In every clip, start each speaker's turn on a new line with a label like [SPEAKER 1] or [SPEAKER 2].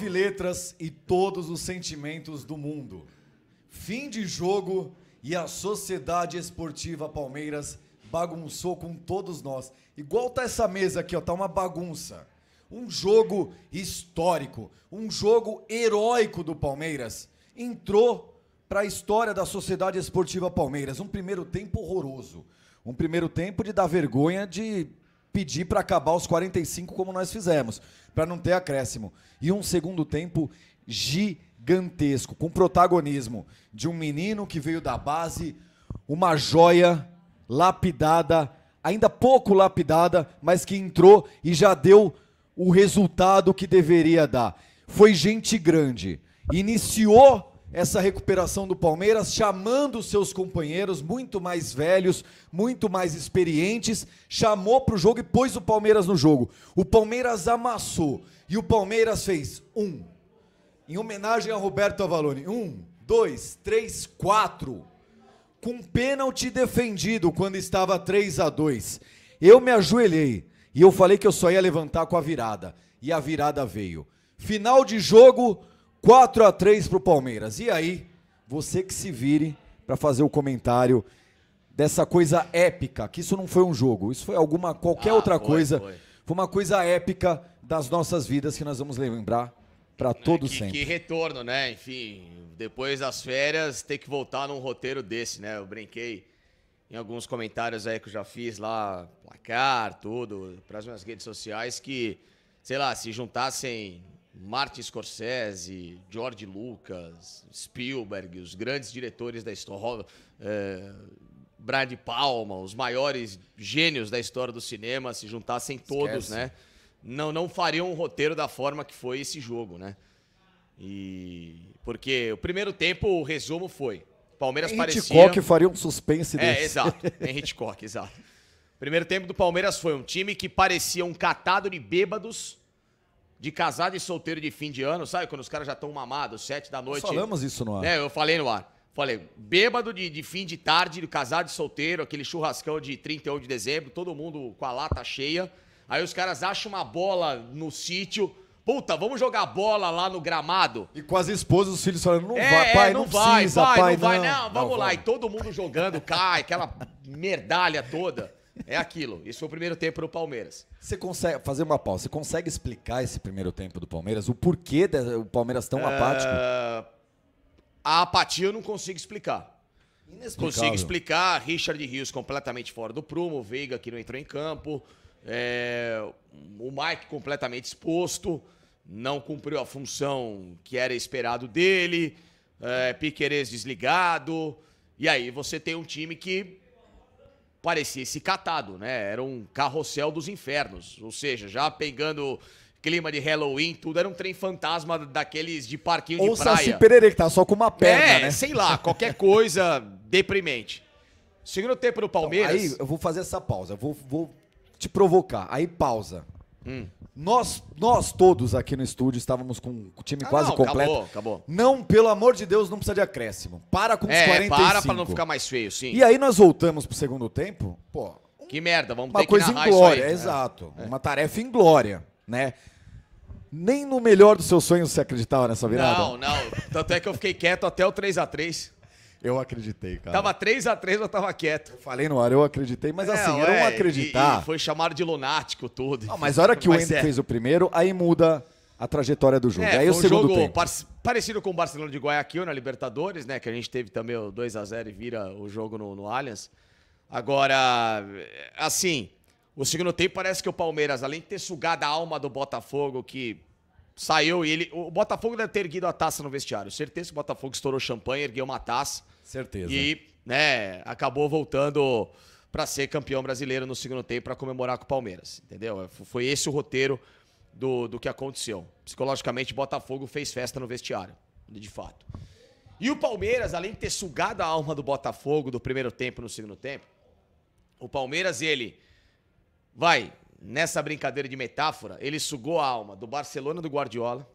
[SPEAKER 1] nove letras e todos os sentimentos do mundo. Fim de jogo e a Sociedade Esportiva Palmeiras bagunçou com todos nós. Igual tá essa mesa aqui, ó, tá uma bagunça. Um jogo histórico, um jogo heróico do Palmeiras entrou para a história da Sociedade Esportiva Palmeiras. Um primeiro tempo horroroso. Um primeiro tempo de dar vergonha de pedir para acabar os 45 como nós fizemos, para não ter acréscimo. E um segundo tempo gigantesco, com protagonismo de um menino que veio da base, uma joia lapidada, ainda pouco lapidada, mas que entrou e já deu o resultado que deveria dar. Foi gente grande. Iniciou essa recuperação do Palmeiras, chamando seus companheiros muito mais velhos, muito mais experientes, chamou para o jogo e pôs o Palmeiras no jogo. O Palmeiras amassou e o Palmeiras fez um. Em homenagem a Roberto Avalone, um, dois, três, quatro. Com pênalti defendido quando estava 3 a 2 Eu me ajoelhei e eu falei que eu só ia levantar com a virada. E a virada veio. Final de jogo, 4 a 3 para o Palmeiras. E aí, você que se vire para fazer o comentário dessa coisa épica, que isso não foi um jogo, isso foi alguma qualquer ah, outra foi, coisa. Foi. foi. uma coisa épica das nossas vidas que nós vamos lembrar para né, todo que, sempre. Que
[SPEAKER 2] retorno, né? Enfim, depois das férias ter que voltar num roteiro desse, né? Eu brinquei em alguns comentários aí que eu já fiz lá, placar, tudo, para as minhas redes sociais que, sei lá, se juntassem Martin Scorsese, George Lucas, Spielberg, os grandes diretores da história, é, Brad Palma, os maiores gênios da história do cinema, se juntassem todos, Esquece. né? Não, não fariam um roteiro da forma que foi esse jogo, né? E porque o primeiro tempo, o resumo foi Palmeiras Hitchcock parecia Hitchcock
[SPEAKER 1] faria um suspense é, desse. É, exato. Tem
[SPEAKER 2] Hitchcock, exato. Primeiro tempo do Palmeiras foi um time que parecia um catado de bêbados de casado e solteiro de fim de ano, sabe? Quando os caras já estão mamados, sete da noite. Nós falamos isso no ar. É, eu falei no ar. Falei, bêbado de, de fim de tarde, de casado e solteiro, aquele churrascão de 31 de dezembro, todo mundo com a lata cheia. Aí os caras acham uma bola no sítio. Puta, vamos jogar bola lá no gramado. E
[SPEAKER 1] com as esposas, os filhos falando, não é, vai, pai, não, não vai, precisa, pai, não, não vai, não, não vamos não, lá. Vai. E
[SPEAKER 2] todo mundo jogando, cai, aquela merdalha toda. É aquilo. Isso foi o primeiro tempo do Palmeiras.
[SPEAKER 1] Você consegue fazer uma pausa? Você consegue explicar esse primeiro tempo do Palmeiras? O porquê do Palmeiras tão ah, apático?
[SPEAKER 2] Uh, a apatia eu não consigo explicar. Consigo explicar. Richard Rios completamente fora do prumo, o Veiga que não entrou em campo, é, o Mike completamente exposto, não cumpriu a função que era esperado dele, é, Piqueires desligado. E aí você tem um time que parecia esse catado, né? Era um carrossel dos infernos. Ou seja, já pegando clima de Halloween, tudo era um trem fantasma daqueles de parquinho Ou de praia. Ou Saci
[SPEAKER 1] que tá só com uma perna, é, né? sei lá,
[SPEAKER 2] qualquer coisa deprimente.
[SPEAKER 1] Segundo tempo do então, Palmeiras... Então, aí eu vou fazer essa pausa, vou, vou te provocar. Aí pausa. Hum. Nós, nós todos aqui no estúdio estávamos com o time ah, quase não, completo. Acabou, acabou. Não, pelo amor de Deus, não precisa de acréscimo. Para com os é, 45. Para pra não ficar
[SPEAKER 2] mais feio, sim. E aí nós
[SPEAKER 1] voltamos pro segundo tempo,
[SPEAKER 2] pô. que merda, vamos uma ter coisa que narrar inglória, aí, né? Exato. É. Uma
[SPEAKER 1] tarefa inglória, né? Nem no melhor dos seus sonhos você acreditava nessa virada. Não,
[SPEAKER 2] não. Tanto é que eu fiquei quieto até o 3 a 3
[SPEAKER 1] eu acreditei, cara. Tava
[SPEAKER 2] 3x3, eu tava quieto. Eu
[SPEAKER 1] falei no ar, eu acreditei, mas é, assim, ué, eu não acreditar. E, e foi
[SPEAKER 2] chamado de lunático todo. Não, mas a hora que o Henrique é. fez o
[SPEAKER 1] primeiro, aí muda a trajetória do jogo. É, aí o segundo jogo tempo.
[SPEAKER 2] parecido com o Barcelona de Guayaquil na Libertadores, né? Que a gente teve também o 2 a 0 e vira o jogo no, no Allianz. Agora, assim, o segundo tempo parece que o Palmeiras, além de ter sugado a alma do Botafogo, que saiu e ele. O Botafogo deve ter erguido a taça no vestiário. Certeza que o Botafogo estourou champanhe, ergueu uma taça. Certeza. E, né, acabou voltando para ser campeão brasileiro no segundo tempo para comemorar com o Palmeiras, entendeu? É, foi esse o roteiro do, do que aconteceu. Psicologicamente, Botafogo fez festa no vestiário, de fato. E o Palmeiras, além de ter sugado a alma do Botafogo do primeiro tempo no segundo tempo, o Palmeiras, ele vai, nessa brincadeira de metáfora, ele sugou a alma do Barcelona do Guardiola,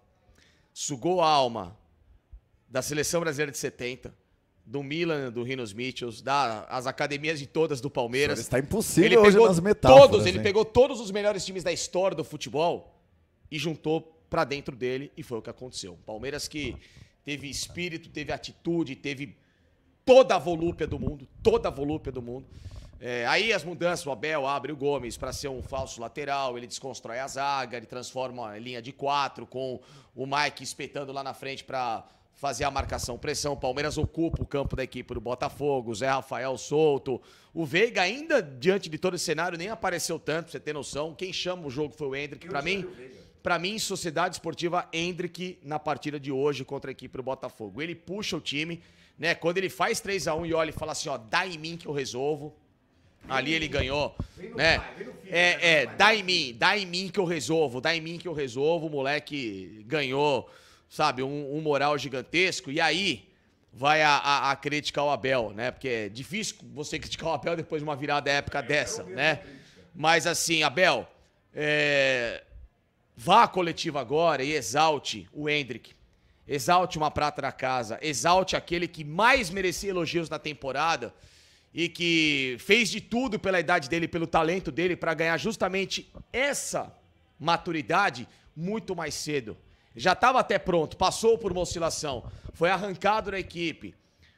[SPEAKER 2] sugou a alma da seleção brasileira de 70, do Milan, do Rinos Mitchells, das academias de todas do Palmeiras. Está é impossível ele hoje nas Todos, ele hein? pegou todos os melhores times da história do futebol e juntou para dentro dele e foi o que aconteceu. Palmeiras que teve espírito, teve atitude, teve toda a volúpia do mundo, toda a volúpia do mundo. É, aí as mudanças, o Abel abre o Gomes para ser um falso lateral, ele desconstrói a zaga, ele transforma a linha de quatro com o Mike espetando lá na frente para fazia a marcação pressão. O Palmeiras ocupa o campo da equipe do Botafogo, Zé Rafael solto. O Veiga, ainda diante de todo o cenário, nem apareceu tanto, pra você ter noção. Quem chama o jogo foi o Hendrick. Para mim, para mim, Sociedade Esportiva Hendrick na partida de hoje contra a equipe do Botafogo. Ele puxa o time, né? Quando ele faz 3 a 1 e olha e fala assim, ó, dá em mim que eu resolvo.
[SPEAKER 1] Ali ele ganhou,
[SPEAKER 2] né? É, né? é, é, dá em mim, dá em mim que eu resolvo, dá em mim que eu resolvo. O moleque ganhou sabe, um, um moral gigantesco. E aí vai a, a, a, criticar o Abel, né? Porque é difícil você criticar o Abel depois de uma virada épica dessa, né? Mas assim, Abel, é... vá à coletiva agora e exalte o Hendrick. Exalte uma prata na casa, exalte aquele que mais merecia elogios na temporada e que fez de tudo pela idade dele, pelo talento dele, para ganhar justamente essa maturidade muito mais cedo já estava até pronto, passou por uma oscilação, foi arrancado da equipe.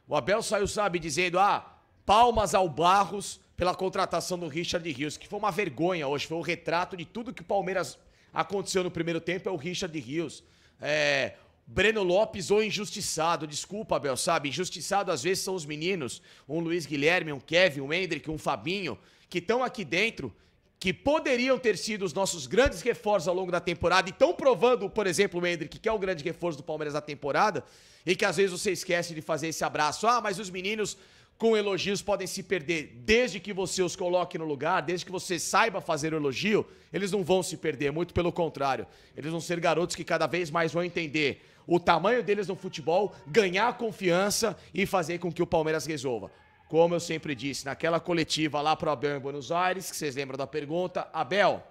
[SPEAKER 2] O Abel saiu, sabe, dizendo: ah, palmas ao Barros pela contratação do Richard Rios, que foi uma vergonha hoje, foi o um retrato de tudo que o Palmeiras aconteceu no primeiro tempo, é o Richard Rios. É, Breno Lopes ou injustiçado, desculpa, Abel, sabe? Injustiçado às vezes são os meninos, um Luiz Guilherme, um Kevin, um Hendrick, um Fabinho, que estão aqui dentro que poderiam ter sido os nossos grandes reforços ao longo da temporada e estão provando, por exemplo, o Hendrick, que é o grande reforço do Palmeiras da temporada, e que às vezes você esquece de fazer esse abraço. Ah, mas os meninos com elogios podem se perder. Desde que você os coloque no lugar, desde que você saiba fazer o elogio, eles não vão se perder, muito pelo contrário. Eles vão ser garotos que cada vez mais vão entender o tamanho deles no futebol, ganhar confiança e fazer com que o Palmeiras resolva. Como eu sempre disse, naquela coletiva lá para o Abel em Buenos Aires, que vocês lembram da pergunta, Abel,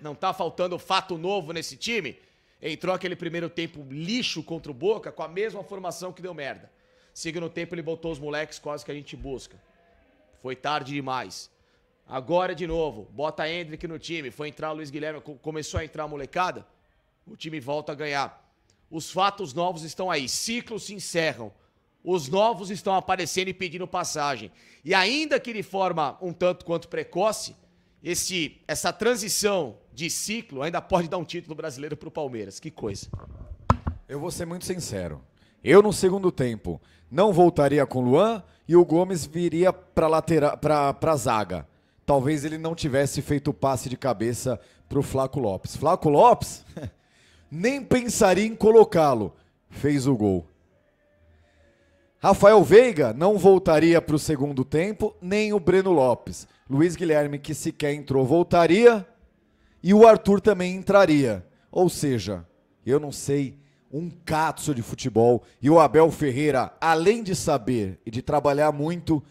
[SPEAKER 2] não tá faltando fato novo nesse time? Entrou aquele primeiro tempo lixo contra o Boca com a mesma formação que deu merda. Segundo tempo ele botou os moleques quase que a gente busca. Foi tarde demais. Agora de novo, bota Hendrick no time, foi entrar o Luiz Guilherme, começou a entrar a molecada, o time volta a ganhar. Os fatos novos estão aí, ciclos se encerram. Os novos estão aparecendo e pedindo passagem. E ainda que de forma um tanto quanto precoce, esse, essa transição de ciclo ainda pode dar um título brasileiro para o Palmeiras.
[SPEAKER 1] Que coisa. Eu vou ser muito sincero. Eu, no segundo tempo, não voltaria com o Luan e o Gomes viria para lateral, para zaga. Talvez ele não tivesse feito o passe de cabeça para o Flaco Lopes. Flaco Lopes nem pensaria em colocá-lo. Fez o gol. Rafael Veiga não voltaria para o segundo tempo, nem o Breno Lopes. Luiz Guilherme, que sequer entrou, voltaria. E o Arthur também entraria. Ou seja, eu não sei um cazzo de futebol. E o Abel Ferreira, além de saber e de trabalhar muito,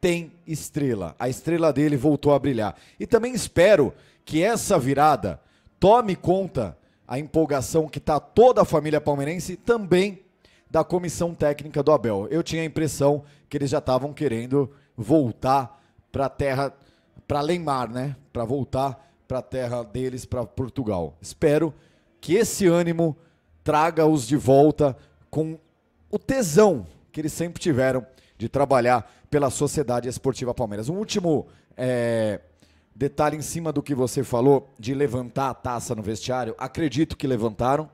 [SPEAKER 1] tem estrela. A estrela dele voltou a brilhar. E também espero que essa virada tome conta a empolgação que está toda a família palmeirense também da comissão técnica do Abel. Eu tinha a impressão que eles já estavam querendo voltar para a terra, para Leimar, né? Para voltar para a terra deles, para Portugal. Espero que esse ânimo traga-os de volta com o tesão que eles sempre tiveram de trabalhar pela Sociedade Esportiva Palmeiras. Um último é, detalhe em cima do que você falou de levantar a taça no vestiário. Acredito que levantaram.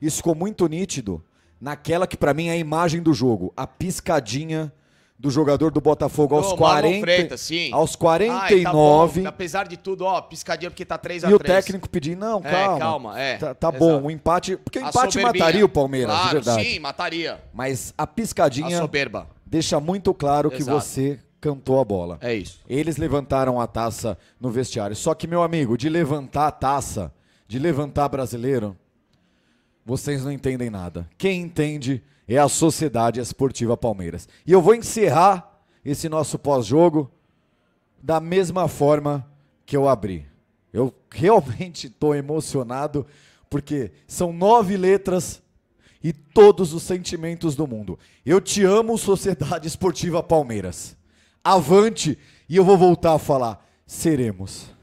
[SPEAKER 1] Isso ficou muito nítido naquela que para mim é a imagem do jogo, a piscadinha do jogador do Botafogo aos, Ô, 40, aos 49. Ai, tá
[SPEAKER 2] Apesar de tudo, ó, piscadinha porque tá 3 a 3. E o técnico pedindo,
[SPEAKER 1] não, é, calma. É, calma, é. Tá, tá bom, o empate, porque o empate mataria o Palmeiras, claro, de verdade. Sim, mataria. Mas a piscadinha a soberba. deixa muito claro que você cantou a bola. É isso. Eles levantaram a taça no vestiário. Só que meu amigo, de levantar a taça, de levantar brasileiro, vocês não entendem nada. Quem entende é a Sociedade Esportiva Palmeiras. E eu vou encerrar esse nosso pós-jogo da mesma forma que eu abri. Eu realmente estou emocionado porque são nove letras e todos os sentimentos do mundo. Eu te amo, Sociedade Esportiva Palmeiras. Avante e eu vou voltar a falar. Seremos.